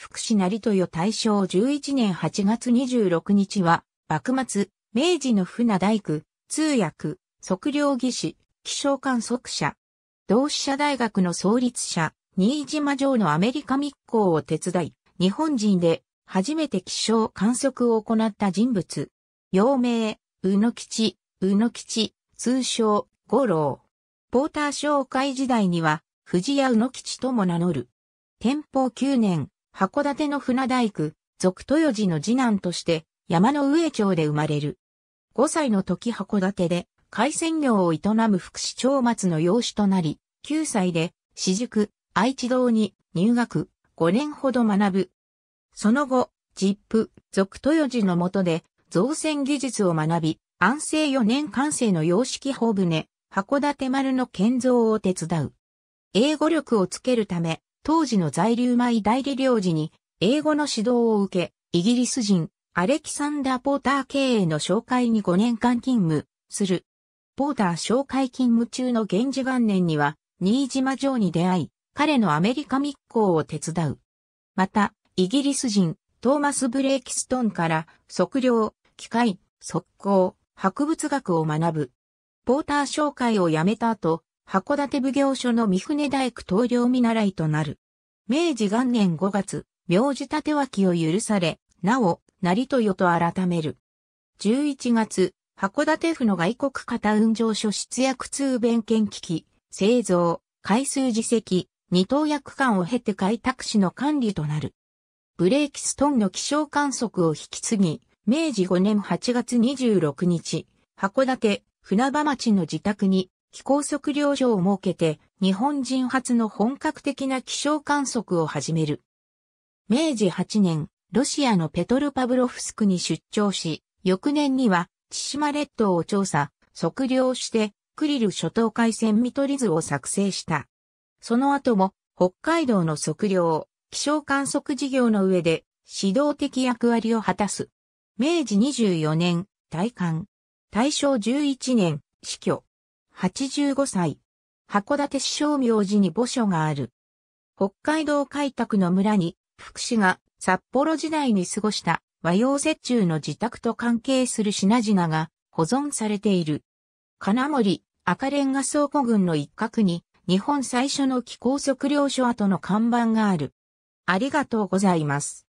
福祉成豊大正11年8月26日は、幕末、明治の船大工、通訳、測量技師、気象観測者、同志社大学の創立者、新島城のアメリカ密航を手伝い、日本人で初めて気象観測を行った人物。陽明、宇野吉、宇野吉、通称、五郎。ポーター商会時代には、藤屋宇野吉とも名乗る。天保9年、函館の船大工、俗豊寺の次男として、山の上町で生まれる。5歳の時函館で、海鮮業を営む福祉町松の養子となり、9歳で、私塾、愛知堂に入学、5年ほど学ぶ。その後、ジップ、俗豊寺の下で、造船技術を学び、安政4年完成の様式法船、函館丸の建造を手伝う。英語力をつけるため、当時の在留米代理領事に英語の指導を受け、イギリス人、アレキサンダー・ポーター経営の紹介に5年間勤務する。ポーター紹介勤務中の源氏元年には、新島城に出会い、彼のアメリカ密航を手伝う。また、イギリス人、トーマス・ブレイキストンから、測量、機械、速攻、博物学を学ぶ。ポーター紹介を辞めた後、函館奉行所の三船大工棟領見習いとなる。明治元年5月、名字立脇を許され、なお、成豊と改める。11月、函館府の外国型運上所出薬通弁検機器、製造、回数自責、二等薬館を経て開拓市の管理となる。ブレーキストンの気象観測を引き継ぎ、明治5年8月26日、函館船場町の自宅に気候測量所を設けて、日本人初の本格的な気象観測を始める。明治8年、ロシアのペトルパブロフスクに出張し、翌年には、千島列島を調査、測量して、クリル諸島海戦見取り図を作成した。その後も、北海道の測量、気象観測事業の上で、指導的役割を果たす。明治24年、大観。大正11年、死去。85歳。函館市正明寺に墓所がある。北海道開拓の村に、福祉が札幌時代に過ごした和洋折衷の自宅と関係する品々が保存されている。金森赤レンガ倉庫群の一角に日本最初の気候測量所跡の看板がある。ありがとうございます。